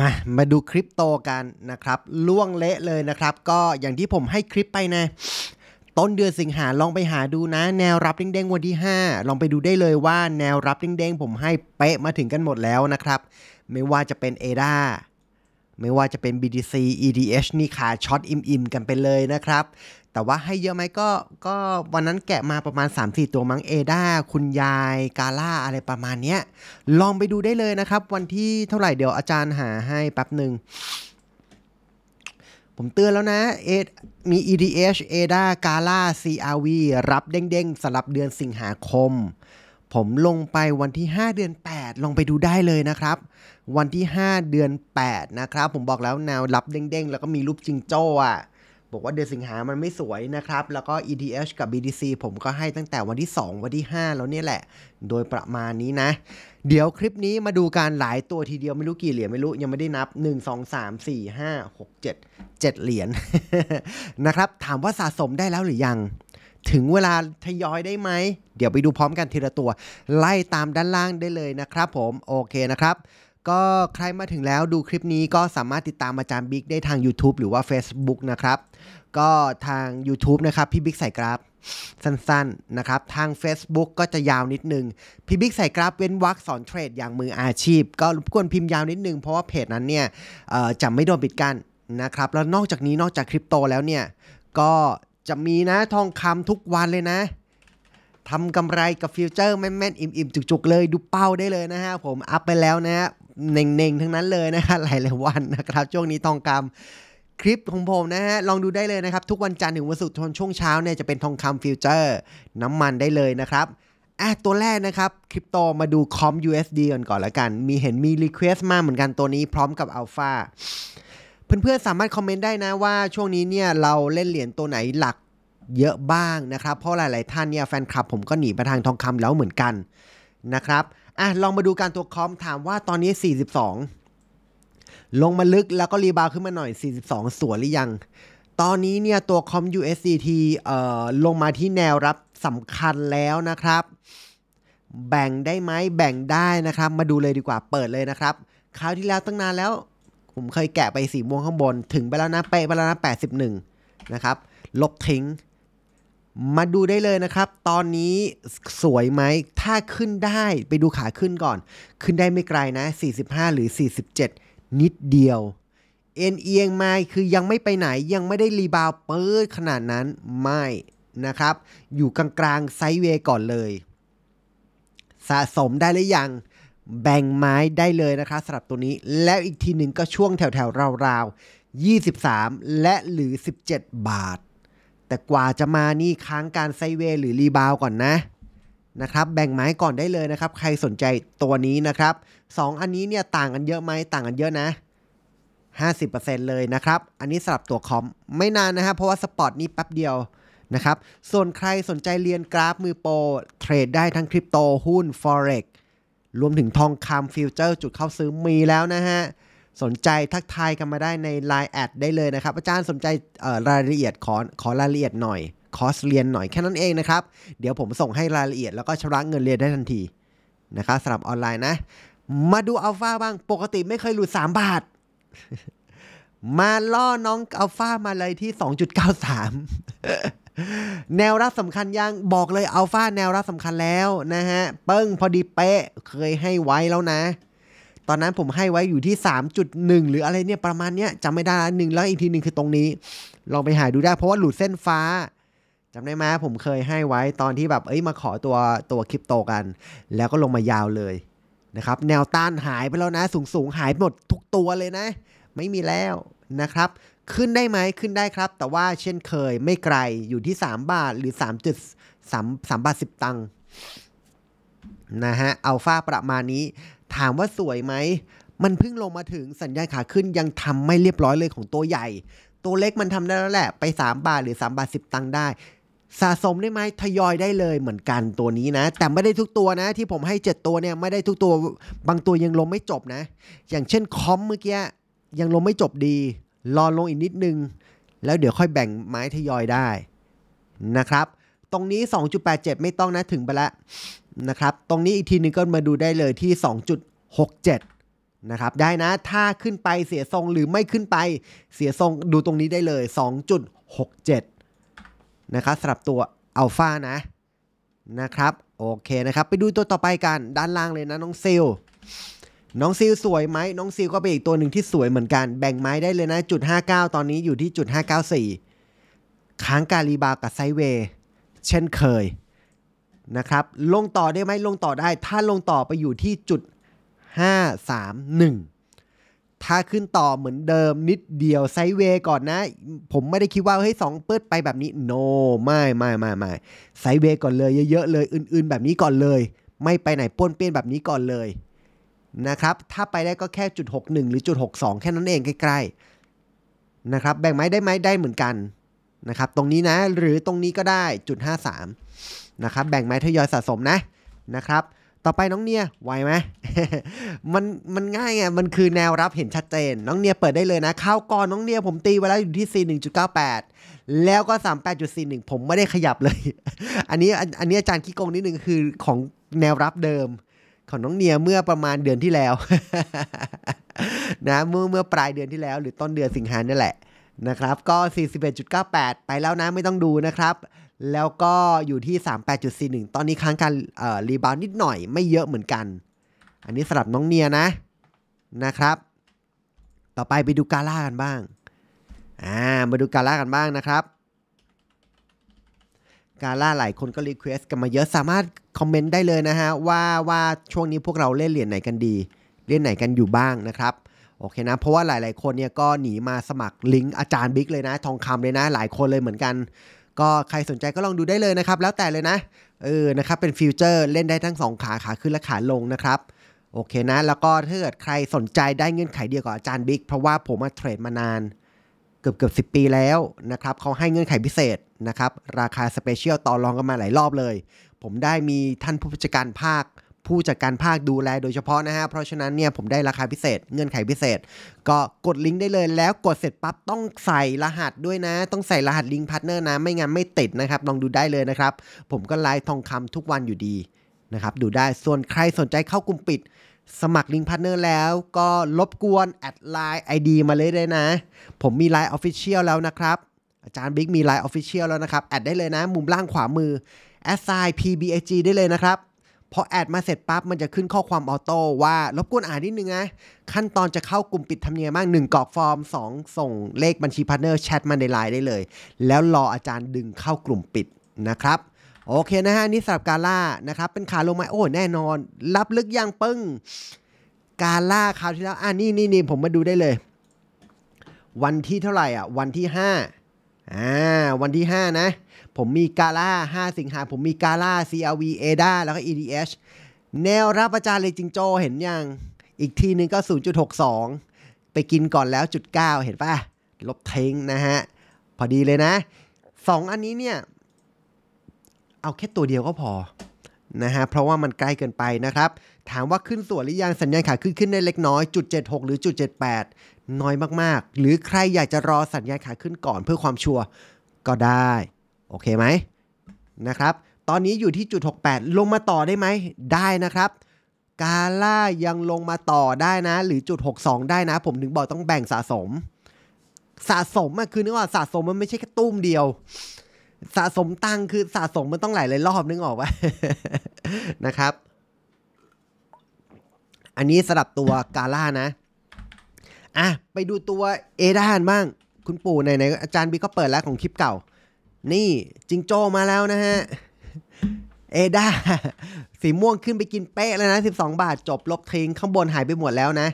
มา มาดูคริปโตกันนะครับ ล่วงเละเลยนะครับ ก็อย่างที่ผมให้คลิปไปนะ ต้นเดือนสิงหาลองไปหาดูนะ แนวรับเด้งๆวันที่5ลองไปดูได้เลยว่าแนวรับเด้งๆ ผมให้เป๊ะมาถึงกันหมดแล้วนะครับ ไม่ว่าจะเป็นเอดาไม่ว่าจะเป็น BTC EDH นี่ขาช็อตอิ่มๆกันไปเลยนะครับ แต่ว่าให้เยอะไหมก็ก็วันนั้นแกะมาประมาณ 3-4 ตัวมั้งเอดาคุณยายกาล่าอะไรประมาณเนี้ยลองไปดูได้เลยนะครับ วันที่เท่าไหร่เดี๋ยวอาจารย์หาให้แป๊บหนึ่ง ผมเตือนแล้วนะเอมี EDH ADA Gala CRV รับเด้งๆสำหรับเดือนสิงหาคม ผมลงไปวันที่ 5 เดือน 8 ลองไปดูได้เลยนะครับวันที่ 5 เดือน 8 นะครับ ผมบอกแล้วแนวรับเด้ง ๆ แล้วก็มีรูปจิงโจ้อะบอกว่าเดือนสิงหามันไม่สวยนะครับ แล้วก็ ETH กับ BTC ผมก็ให้ตั้งแต่วันที่ 2 วันที่ 5 แล้วเนี่ยแหละ โดยประมาณนี้นะ เดี๋ยวคลิปนี้มาดูการหลายตัวทีเดียวไม่รู้กี่เหรียญไม่รู้ยังไม่ได้นับ 1 2 3 4 5 6 7 7เหรียญนะครับถามว่าสะสมได้แล้วหรือยัง ถึงเวลาทยอยได้ไหมเดี๋ยวไปดูพร้อมกันทีละตัว ไล่ตามด้านล่างได้เลยนะครับผมโอเคนะครับก็ใครมาถึงแล้วดูคลิปนี้ก็สามารถติดตามอาจารย์บิ๊กได้ทาง YouTube หรือว่า Facebook นะครับ ก็ทาง YouTube นะครับพี่บิ๊กใส่กราฟสั้นๆนะครับ ทาง Facebook ก็จะยาวนิดนึง พี่บิ๊กใส่กราฟ เว้นวักสอนเทรดอย่างมืออาชีพ ก็รบกวนพิมพ์ยาวนิดนึง เพราะว่าเพจนั้นเนี่ยจะไม่โดนปิดกั้นนะครับ แล้วนอกจากนี้นอกจากคริปโตแล้วเนี่ยก็จะมีนะทองคำทุกวันเลยนะทำกำไรกับฟิวเจอร์แม่นๆอิ่มๆ จุกๆ เลยดูเป้าได้เลยนะฮะ ผม อัพไปแล้วนะฮะ เน่งๆ ทั้งนั้นเลยนะฮะ หลายๆ วันนะครับ ช่วงนี้ทองคำคลิปของผมนะฮะ ลองดูได้เลยนะครับ ทุกวันจันทร์ถึงวันศุกร์ตอนช่วงเช้าเนี่ยจะเป็นทองคำฟิวเจอร์น้ำมันได้เลยนะครับอ่ะตัวแรกนะครับคริปโตมาดูคอม USD ก่อนก่อนละกัน มีเห็นมีรีเควสต์มาเหมือนกันตัวนี้พร้อมกับอัลฟาเพื่อนๆสามารถคอมเมนต์ได้นะว่าช่วงนี้เนี่ยเราเล่นเหรียญตัวไหนหลักเยอะบ้างนะครับเพราะหลายๆ ท่านเนี่ยแฟนคลับ ผมก็หนีไปทางทองคำแล้วเหมือนกันนะครับอ่ะลองมาดูการตัวคอมถามว่าตอนนี้ 42 ลงมาลึกแล้วก็รีบาวขึ้นมาหน่อย 42สวนหรือยัง ตอนนี้เนี่ยตัวคอม USDT เอ่อลงมาที่แนวรับสำคัญแล้วนะครับ แบ่งได้ไหมแบ่งได้นะครับ มาดูเลยดีกว่าเปิดเลยนะครับคราวที่แล้วตั้งนานแล้ว ผมเคยแกะไปสีม่วงข้างบนถึงไปแล้วนะไปไปแล้วนะ81นะครับลบทิ้งมาดูได้เลยนะครับ ตอนนี้สวยไหมถ้าขึ้นได้ไปดูขาขึ้นก่อน ขึ้นได้ไม่ไกลนะ 45 หรือ 47 นิดเดียวเอ็นเอียงมาคือยังไม่ไปไหนยังไม่ได้รีบาวเปิดขนาดนั้น ไม่นะครับ อยู่กลางๆไซเวย์ก่อนเลย สะสมได้หรือยังแบ่งไม้ได้เลยนะครับสำหรับตัวนี้ แล้วอีกทีหนึ่งก็ช่วงแถวๆ ราวๆ 23 และหรือ 17 บาทแต่กว่าจะมานี่ค้างการไซเวหรือรีบาวก่อนนะนะครับแบ่งไม้ก่อนได้เลยนะครับ ใครสนใจตัวนี้นะครับ 2ออันนี้เนี่ยต่างกันเยอะไหมต่างกันเยอะนะ50%เลยนะครับ อันนี้สลับตัวคอมไม่นานนะฮะเพราะว่าสปอร์ตนี้แป๊บเดียวนะครับ ส่วนใครสนใจเรียนกราฟมือโปรเทรดได้ทั้งคริปโตหุ้น Forex รวมถึงทองคำฟิวเจอร์จุดเข้าซื้อมีแล้วนะฮะสนใจทักทายกันมาได้ใน Line แอดได้เลยนะครับ อาจารย์สนใจรายละเอียด ขอขอรายละเอียดหน่อย คอสเรียนหน่อยแค่นั้นเองนะครับ เดี๋ยวผมส่งให้รายละเอียด แล้วก็ชำระเงินเรียนได้ทันทีนะครับสำหรับออนไลน์นะ มาดูอัลฟาบ้างปกติไม่เคยหลุด 3 บาท มาล่อน้องอัลฟามาเลยที่ 2.93 แนวรับสำคัญยังบอกเลยอัลฟาแนวรับสำคัญแล้วนะฮะเปิ้งพอดีเป๊ะเคยให้ไว้แล้วนะตอนนั้นผมให้ไว้อยู่ที่ 3.1 หรืออะไรเนี่ยประมาณเนี้ยจำไม่ได้หนึ่งแล้วอีกทีหนึ่งคือตรงนี้ ลองไปหาดูได้เพราะว่าหลุดเส้นฟ้าจำได้ไหมผมเคยให้ไว้ตอนที่แบบเอ้ยมาขอตัวตัวคริปโตกัน แล้วก็ลงมายาวเลยนะครับ แนวต้านหายไปแล้วนะ สูงสูงหายหมดทุกตัวเลยนะ ไม่มีแล้วนะครับ ขึ้นได้ไหมขึ้นได้ครับ แต่ว่าเช่นเคยไม่ไกลอยู่ที่ 3บาทหรือ3.3 3บาท10ตังค์นะฮะอัลฟาประมาณนี้ถามว่าสวยไหม มันเพิ่งลงมาถึงสัญญาณขาขึ้น ยังทำไม่เรียบร้อยเลยของตัวใหญ่ ตัวเล็กมันทำได้แล้วแหละไป 3 บาทหรือ3บาทสิตังค์ได้ สะสมได้ไหมทยอยได้เลยเหมือนกันตัวนี้นะ แต่ไม่ได้ทุกตัวนะ ที่ผมให้7ตัวเนี่ยไม่ได้ทุกตัวบางตัวยังลงไม่จบนะ อย่างเช่นคอมเมื่อกี้ยังลงไม่จบดีรอลงอีกนิดนึงแล้วเดี๋ยวค่อยแบ่งไม้ทยอยได้นะครับ ตรงนี้ 2.87 ไม่ต้องนะถึงไปแล้วนะครับ ตรงนี้อีกทีนึงก็มาดูได้เลยที่ 2.67นะครับ ได้นะ ถ้าขึ้นไปเสียทรงหรือไม่ขึ้นไปเสียทรงดูตรงนี้ได้เลย 2.67นะครับสำหรับตัวอัลฟานะนะครับโอเคนะครับไปดูตัวต่อไปกันด้านล่างเลยนะน้องซิลน้องซิลสวยไหมน้องซิลก็เป็นอีกตัวหนึ่งที่สวยเหมือนกันแบ่งไม้ได้เลยนะจุด59ตอนนี้อยู่ที่จุด594 ค้างการีบาวกับไซเวเช่นเคยนะครับลงต่อได้ไหมลงต่อได้ถ้าลงต่อไปอยู่ที่จุด 531 ถ้าขึ้นต่อเหมือนเดิมนิดเดียวไซเวก่อนนะ ผมไม่ได้คิดว่าเฮ้ยสองเปิดไปแบบนี้โนไม่ไม่ไม่ไม่ไซเวก่อนเลยเยอะๆเลย อื่นๆ แบบนี้ก่อนเลย ไม่ไปไหนป้นเปี้ยนแบบนี้ก่อนเลยนะครับถ้าไปได้ก็แค่จุด61หรือจุด62แค่นั้นเองใกล้ๆนะครับแบ่งไม้ได้ไหมได้เหมือนกันนะครับตรงนี้นะหรือตรงนี้ก็ได้จุด 53นะครับแบ่งไม้ทยอยสะสมนะนะครับ ต่อไปน้องเนียไวไหมมันมันง่ายไงมันคือแนวรับเห็นชัดเจนน้องเนียเปิดได้เลยนะข้าวก่อนน้องเนียผมตีไว้แล้วอยู่ที่ 41.98 แล้วก็ 38.41 ผมไม่ได้ขยับเลย อันนี้อันนี้อาจารย์ขี้โกงนิดนึงคือของแนวรับเดิม ของน้องเนียเมื่อประมาณเดือนที่แล้ว นะเมื่อเมื่อปลายเดือนที่แล้ว หรือต้นเดือนสิงหาเนี่ยแหละนะครับ ก็ 41.98 ไปแล้วนะไม่ต้องดูนะครับแล้วก็อยู่ที่ 38.41ตอนนี้ค้างการรีบาวนิดหน่อยไม่เยอะเหมือนกัน อันนี้สำหรับน้องเนียนะนะครับ ต่อไปไปดูกาล่ากันบ้างอ่ามาดูกาล่ากันบ้างนะครับ กาล่าหลายคนก็รีเควสกันมาเยอะสามารถคอมเมนต์ได้เลยนะฮะว่าว่าช่วงนี้พวกเราเล่นเหรียญไหนกันดี เล่นไหนกันอยู่บ้างนะครับ โอเค นะเพราะว่าหลาย ๆ คนเนี่ยก็หนีมาสมัครลิงก์อาจารย์บิ๊กเลยนะ ทองคำเลยนะหลายคนเลยเหมือนกันก็ใครสนใจก็ลองดูได้เลยนะครับ แล้วแต่เลยนะเออนะครับเป็นฟิวเจอร์เล่นได้ทั้ง2 ขาขาขึ้นและขาลงนะครับ โอเคนะแล้วก็ถ้าเกิดใครสนใจได้เงื่อนไขเดียวกับอาจารย์บิ๊กเพราะว่าผมมาเทรดมานาน เกือบเกือบสิปีแล้วนะครับเขาให้เงื่อนไขพิเศษนะครับ ราคาสเปเชียลต่อรองกันมาหลายรอบเลย ผมได้มีท่านผู้จัดการภาคผู้จัดการภาคดูแลโดยเฉพาะนะฮะ เพราะฉะนั้นเนี่ยผมได้ราคาพิเศษเงื่อนไขพิเศษ ก็กดลิงก์ได้เลยแล้วกดเสร็จปั๊บต้องใส่รหัสด้วยนะ ต้องใส่รหัสลิงก์พาร์ทเนอร์นะไม่งั้นไม่ติดนะครับ ลองดูได้เลยนะครับ ผมก็ไลฟ์ทองคำทุกวันอยู่ดีนะครับ ดูได้ส่วนใครสนใจเข้ากลุ่มปิด สมัครลิงก์พาร์ทเนอร์แล้วก็รบกวนแอดไลน์ไอดีมาเลยได้นะ ผมมีไลน์ออฟฟิเชียลแล้วนะครับ อาจารย์บิ๊กมีไลน์ออฟฟิเชียลแล้วนะครับแอดได้เลยนะ มุมล่างขวามือ s i p b a g ได้เลยนะครับพอแอดมาเสร็จปั๊บ มันจะขึ้นข้อความออโต้ว่า รบกวนอ่านนิดนึงนะขั้นตอนจะเข้ากลุ่มปิดธรรมเนียมมาก 1กรอกฟอร์ม 2 ส่งเลขบัญชีพาร์เนอร์แชทมาในไลน์ได้เลย แล้วรออาจารย์ดึงเข้ากลุ่มปิดนะครับ โอเคนะฮะนี่สำหรับกาล่านะครับเป็นขาลงมาโอ้แน่นอน รับลึกย่างปึ้ง กาล่าคราวที่แล้ว อ่านี่นี่นี่ผมมาดูได้เลย วันที่เท่าไหร่อ่ะวันที่5อ่าวันที่ 5 นะ ผมมีกาล่า5 สิงหาผมมีกาล่า CRV ADA แล้วก็ EDH แนวรับประจานเลยจิงโจเห็นยัง อีกทีนึงก็ 0.62 ไปกินก่อนแล้วจุด9เห็นป่ะ ลบเทงนะฮะ พอดีเลยนะ 2 อันนี้เนี่ย เอาแค่ตัวเดียวก็พอนะฮะเพราะว่ามันใกล้เกินไปนะครับ ถามว่าขึ้นส่วนหรือยัง สัญญาณขาขึ้นขึ้นได้เล็กน้อยจุด76หรือจุด78น้อยมากๆ หรือใครอยากจะรอสัญญาณขาขึ้นก่อนเพื่อความชัวร์ก็ได้ โอเคไหมนะครับ ตอนนี้อยู่ที่จุด68 ลงมาต่อได้ไหม ได้นะครับ กาล่ายังลงมาต่อได้นะ หรือจุด62 ได้นะ ผมถึงบอกต้องแบ่งสะสม สะสมอะคือนึกว่าสะสมมันไม่ใช่แค่ตุ้มเดียว สะสมตังคือสะสมมันต้องหลายหลายรอบนึกออกวะนะครับ อันนี้สลับตัวกาล่านะอ่ะไปดูตัวเอดานบ้าง คุณปู่ไหนๆอาจารย์บีก็เปิดแล้วของคลิปเก่า นี่จิงโจ้มาแล้วนะฮะ เอดา สีม่วงขึ้นไปกินเป๊ะแล้วนะ 12 บาท จบลบทิ้ง ข้างบนหายไปหมดแล้วนะ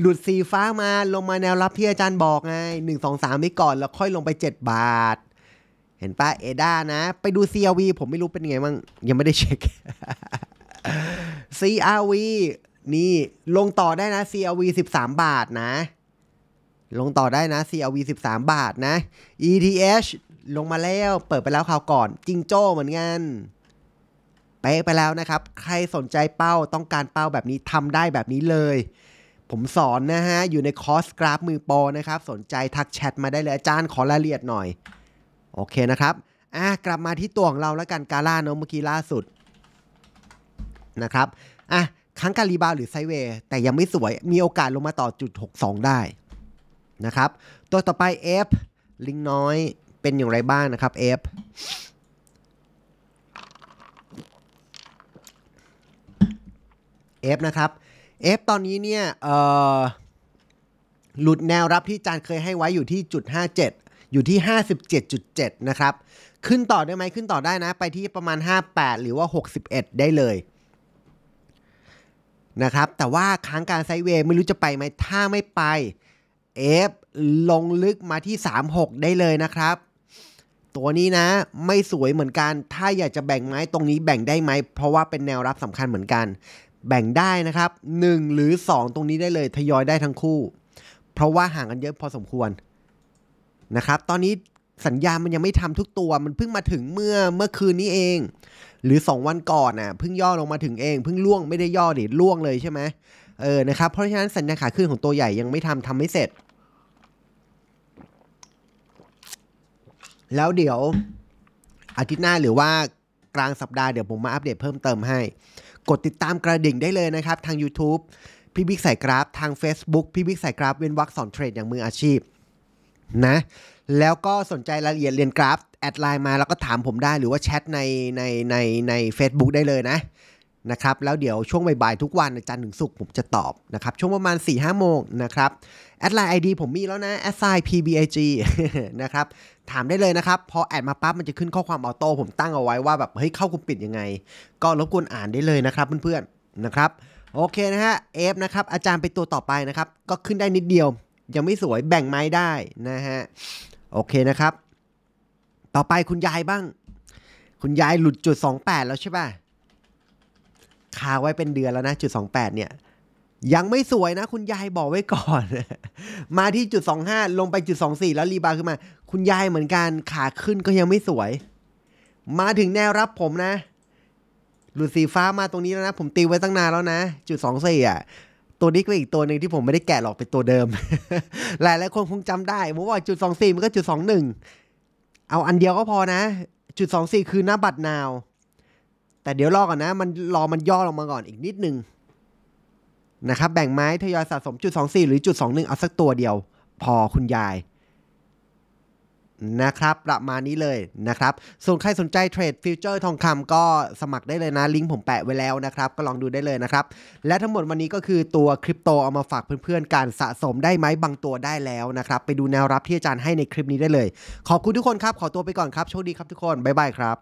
หลุดสีฟ้ามาลงมาแนวรับที่อาจารย์บอกไง1 2 3ไปก่อนแล้วค่อยลงไป 7 บาท เห็นปะเอดานะ ไปดู CRV ผมไม่รู้เป็นไงบ้างยังไม่ได้เช็ค CRV นี่ลงต่อได้นะ CRV 13 บาทนะลงต่อได้นะ CLV 13 บาทนะ ETH ลงมาแล้ว เปิดไปแล้วข่าวก่อนจิงโจ้เหมือนกันไปไปแล้วนะครับใครสนใจเป้าต้องการเป้าแบบนี้ทำได้แบบนี้เลย ผมสอนนะฮะ อยู่ในคอร์สกราฟมือโปรนะครับ สนใจทักแชทมาได้เลยอาจารย์ขอรายละเอียดหน่อย โอเคนะครับอ่ะกลับมาที่ตัวของเราแล้วกันกาล่าเนาะเมื่อกี้ล่าสุด นะครับอ่ะค้างการีบาหรือไซเวแต่ยังไม่สวยมีโอกาสลงมาต่อจุด62ได้นะครับ ตัวต่อไป F ลิงน้อยเป็นอย่างไรบ้างนะครับ F เอฟนะครับ F ตอนนี้เนี่ยหลุดแนวรับที่จานเคยให้ไว้อยู่ที่จุด57 อยู่ที่ 57.7นะครับ ขึ้นต่อได้ไหมขึ้นต่อได้นะไปที่ประมาณ 58 หรือว่า 61 ได้เลย นะครับ แต่ว่าค้างการไซเวย์ไม่รู้จะไปไหมถ้าไม่ไป F ลงลึกมาที่ 36 ได้เลยนะครับ ตัวนี้นะไม่สวยเหมือนกัน ถ้าอยากจะแบ่งไม้ตรงนี้แบ่งได้ไหมเพราะว่าเป็นแนวรับสำคัญเหมือนกัน แบ่งได้นะครับ 1 หรือ 2 ตรงนี้ได้เลย ทยอยได้ทั้งคู่ เพราะว่าห่างกันเยอะพอสมควรนะครับ ตอนนี้สัญญามันยังไม่ทำทุกตัวมันเพิ่งมาถึงเมื่อเมื่อคืนนี้เอง หรือ 2 วันก่อนน่ะเพิ่งย่อลงมาถึงเองเพิ่งล่วงไม่ได้ย่อดิล่วงเลยใช่ไหมเออนะครับเพราะฉะนั้นสัญญาขาขึ้นของตัวใหญ่ยังไม่ทำทำไม่เสร็จแล้วเดี๋ยวอาทิตย์หน้าหรือว่ากลางสัปดาห์เดี๋ยวผมมาอัปเดตเพิ่มเติมให้ กดติดตามกระดิ่งได้เลยนะครับ ทาง YouTube พี่บิ๊กใส่กราฟทาง Facebook พี่บิ๊กใส่กราฟเว้นวักสอนเทรดอย่างมืออาชีพนะ แล้วก็สนใจรายละเอียดเรียนกราฟแอดไลน์มาแล้วก็ถามผมได้หรือว่าแชทในในในในเฟซบุ๊กได้เลยนะนะครับแล้วเดี๋ยวช่วงบ่ายๆทุกวันจันทร์ถึงศุกร์ผมจะตอบนะครับช่วงประมาณ4ี่ห้าโมงนะครับแอดไลน์ไอดีผมมีแล้วนะแอดไซน์ PBIG นะครับถามได้เลยนะครับ พอแอดมาปั๊บ มันจะขึ้นข้อความออโต้ ผมตั้งเอาไว้ว่าแบบเฮ้ย เข้ากลุ่มปิดยังไง ก็รบกวนอ่านได้เลยนะครับเพื่อนๆนะครับโอเคนะฮะ เอฟนะครับ อาจารย์เป็นตัวต่อไปนะครับก็ขึ้นได้นิดเดียว ยังไม่สวยแบ่งไม้ได้นะฮะโอเคนะครับ ต่อไปคุณยายบ้าง คุณยายหลุดจุด28 แล้วใช่ป่ะค้างไว้เป็นเดือนแล้วนะจุดสองแปดเนี่ย ยังไม่สวยนะ คุณยายบอกไว้ก่อน มาที่จุดสองห้าลงไปจุดสองสี่แล้วรีบาขึ้นมา คุณยายเหมือนกันขาขึ้นก็ยังไม่สวย มาถึงแนวรับผมนะหลุดสีฟ้ามาตรงนี้แล้วนะผมตีไว้ตั้งนานแล้วนะจุดสองสี่อ่ะ ตัวนี้ก็อีกตัวหนึ่งที่ผมไม่ได้แกะหรอกเป็นตัวเดิม หลายหลายคนคงจำได้ผมว่าจุดสองสี่มันก็จุดสองหนึ่งเอาอันเดียวก็พอนะจุดสองสี่คือหน้าบัตรนาวแต่เดี๋ยวรอก่อนนะมันรอมันย่อลงมาก่อนอีกนิดนึงนะครับแบ่งไม้ทยอยสะสมจุดสองสี่หรือจุดสองหนึ่งเอาสักตัวเดียว พอคุณยาย นะครับ ประมาณนี้เลยนะครับส่วนใครสนใจเทรดฟิวเจอร์ทองคำก็สมัครได้เลยนะลิงก์ผมแปะไว้แล้วนะครับ ก็ลองดูได้เลยนะครับ และทั้งหมดวันนี้ก็คือตัวคริปโตเอามาฝากเพื่อนๆ การสะสมได้ไหมบางตัวได้แล้วนะครับไปดูแนวรับที่อาจารย์ให้ในคลิปนี้ได้เลย ขอบคุณทุกคนครับ ขอตัวไปก่อนครับโชคดีครับทุกคนบ๊ายบายครับ